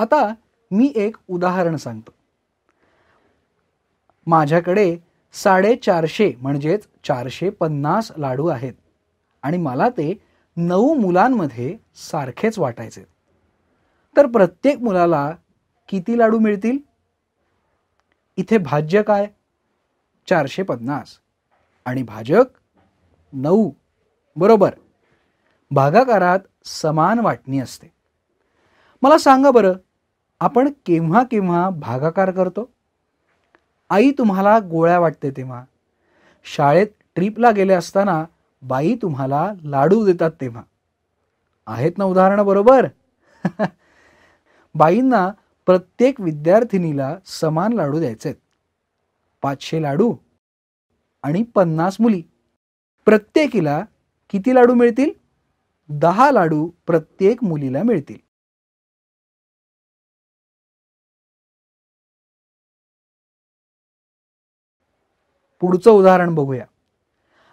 आता मी एक उदाहरण सांगतो माझ्याकडे साडेचारशे म्हणजेच चारशे पन्नास लाडू आहेत आणि मला ते नऊ मुलांमध्ये सारखेच वाटायचे तर प्रत्येक मुलाला किती लाडू मिळतील इथे भाज्य काय चारशे पन्नास आणि भाजक नऊ बरोबर भागाकारात समान वाटणी असते मला सांगा बरं आपण केव्हा केव्हा भागाकार करतो आई तुम्हाला गोळ्या वाटते तेव्हा शाळेत ट्रीपला गेले असताना बाई तुम्हाला लाडू देतात तेव्हा आहेत ना उदाहरणं बरोबर बाईंना प्रत्येक विद्यार्थिनीला समान लाडू द्यायचे आहेत पाचशे लाडू आणि पन्नास मुली प्रत्येकीला किती लाडू मिळतील दहा लाडू प्रत्येक मुलीला मिळतील पुढचं उदाहरण बघूया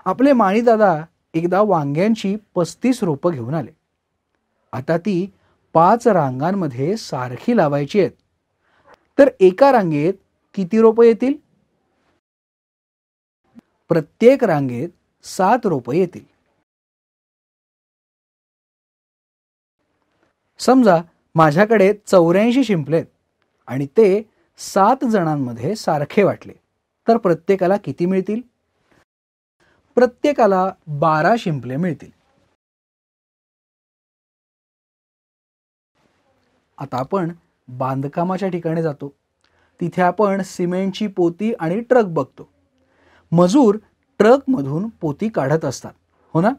आपले माळीदादा एकदा वांग्यांची पस्तीस रोपं घेऊन आले आता ती पाच रांगांमध्ये सारखी लावायची आहेत तर एका रांगेत किती रोपं येतील प्रत्येक रांगेत सात रोपं येतील समजा माझ्याकडे चौऱ्याऐंशी शिंपलेत आणि ते सात जणांमध्ये सारखे वाटले तर प्रत्येकाला किती मिळतील प्रत्येकाला बारा शिंपले मिळतील आता आपण बांधकामाच्या ठिकाणी जातो तिथे आपण सिमेंटची पोती आणि ट्रक बघतो मजूर ट्रक मधून पोती काढत असतात हो ना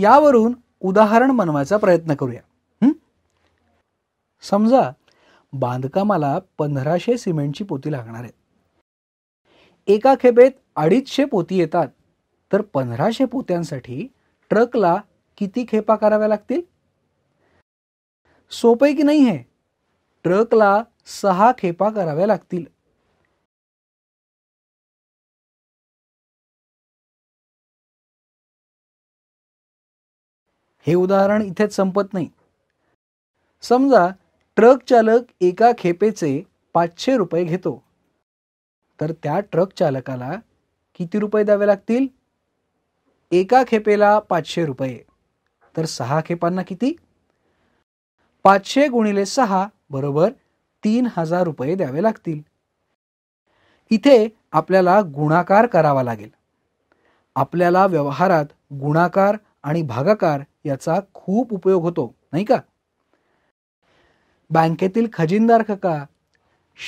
यावरून उदाहरण बनवायचा प्रयत्न करूया समजा बांधकामाला पंधराशे सिमेंटची पोती लागणार आहेत एका खेपेत अडीचशे पोती येतात तर पंधराशे पोत्यांसाठी ट्रकला किती खेपा कराव्या लागतील सोपे की नाही हे ट्रकला सहा खेपा कराव्या लागतील हे उदाहरण इथेच संपत नाही समजा ट्रक चालक एका खेपेचे पाचशे रुपये घेतो तर त्या ट्रक चालकाला किती रुपये द्यावे लागतील एका खेपेला पाचशे रुपये तर सहा खेपांना किती पाचशे गुणिले सहा बरोबर तीन हजार रुपये द्यावे लागतील इथे आपल्याला गुणाकार करावा लागेल आपल्याला व्यवहारात गुणाकार आणि भागाकार याचा खूप उपयोग होतो नाही का बँकेतील खजिनदार काका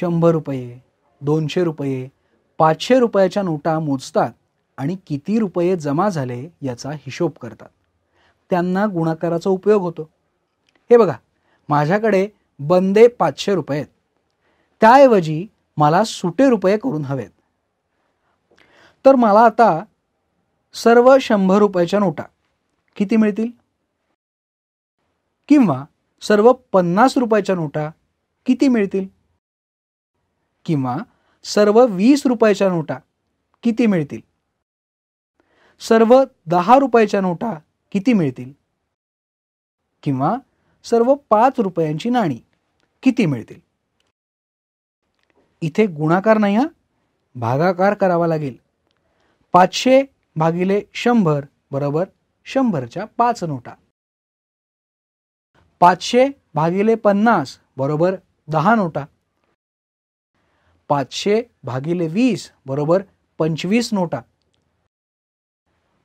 शंभर रुपये दोनशे रुपये पाचशे रुपयाच्या नोटा मोजतात आणि किती रुपये जमा झाले याचा हिशोब करतात त्यांना गुणाकाराचा उपयोग होतो हे बघा माझ्याकडे बंदे पाचशे रुपये आहेत त्याऐवजी मला सुटे रुपये करून हवेत तर मला आता सर्व शंभर रुपयाच्या नोटा किती मिळतील किंवा सर्व पन्नास रुपयाच्या नोटा किती मिळतील किंवा सर्व वीस रुपयाच्या नोटा किती मिळतील सर्व दहा रुपयाच्या नोटा किती मिळतील किंवा सर्व पाच रुपयांची नाणी किती मिळतील इथे गुणाकार नाही हा भागाकार करावा लागेल पाचशे भागिले शंभर बरोबर शंभरच्या पाच नोटा पाचशे भागिले पन्नास बरोबर दहा नोटा पाचशे भागिले वीस बरोबर पंचवीस नोटा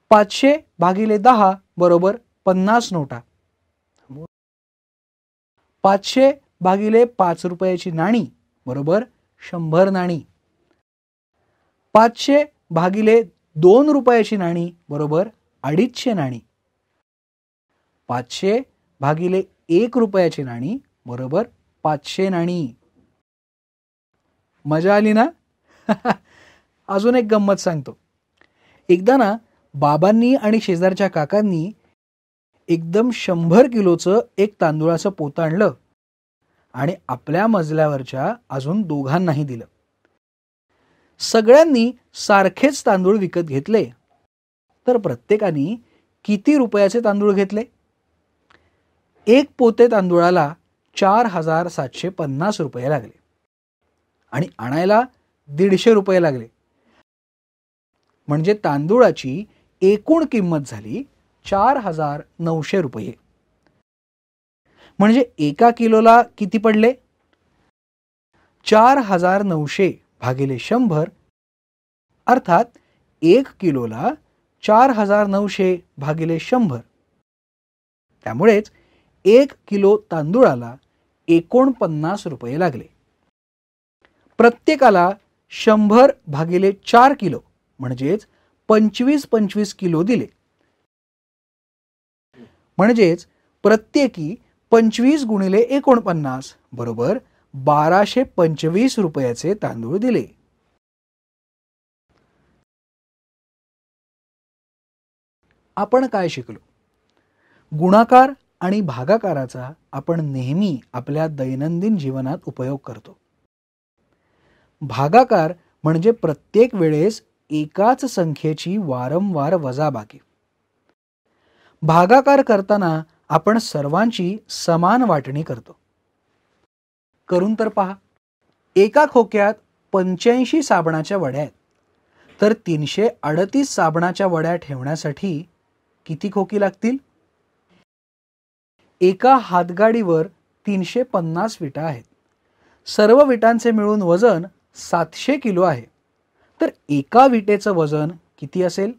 पाचशे भागिले दहा बरोबर पन्नास नोटा पाचशे भागिले पाच रुपयाची नाणी बरोबर शंभर नाणी पाचशे भागिले दोन रुपयाची नाणी बरोबर अडीचशे नाणी पाचशे भागिले एक रुपयाची नाणी बरोबर पाचशे नाणी मजा आली ना अजून एक गंमत सांगतो एकदा ना बाबांनी आणि शेजारच्या काकांनी एकदम शंभर किलोचं एक तांदुळाचं पोतं आणलं आणि आपल्या मजल्यावरच्या अजून दोघांनाही दिलं सगळ्यांनी सारखेच तांदूळ विकत घेतले तर प्रत्येकाने किती रुपयाचे तांदूळ घेतले एक पोते तांदुळाला चार हजार सातशे पन्नास रुपये लागले आणि आणायला दीडशे रुपये लागले म्हणजे तांदूळाची एकूण किंमत झाली चार हजार नऊशे रुपये म्हणजे एका किलोला किती पडले चार हजार नऊशे भागिले शंभर अर्थात एक किलोला चार हजार नऊशे भागिले शंभर त्यामुळेच एक किलो तांदुळाला एकोणपन्नास रुपये लागले प्रत्येकाला शंभर भागिले चार किलो म्हणजेच पंचवीस पंचवीस किलो दिले म्हणजेच प्रत्येकी पंचवीस गुणिले एकोणपन्नास बरोबर बाराशे पंचवीस रुपयाचे तांदूळ दिले आपण काय शिकलो गुणाकार आणि भागाकाराचा आपण नेहमी आपल्या दैनंदिन जीवनात उपयोग करतो भागाकार म्हणजे प्रत्येक वेळेस एकाच संख्येची वारंवार वजाबाकी भागाकार करताना आपण सर्वांची समान वाटणी करतो करून तर पहा एका खोक्यात पंच्याऐंशी साबणाच्या वड्या आहेत तर तीनशे अडतीस साबणाच्या वड्या ठेवण्यासाठी किती खोकी लागतील एका हातगाडीवर तीनशे पन्नास विटा आहेत सर्व विटांचे मिळून वजन सातशे किलो आहे तर एका विटेचं वजन किती असेल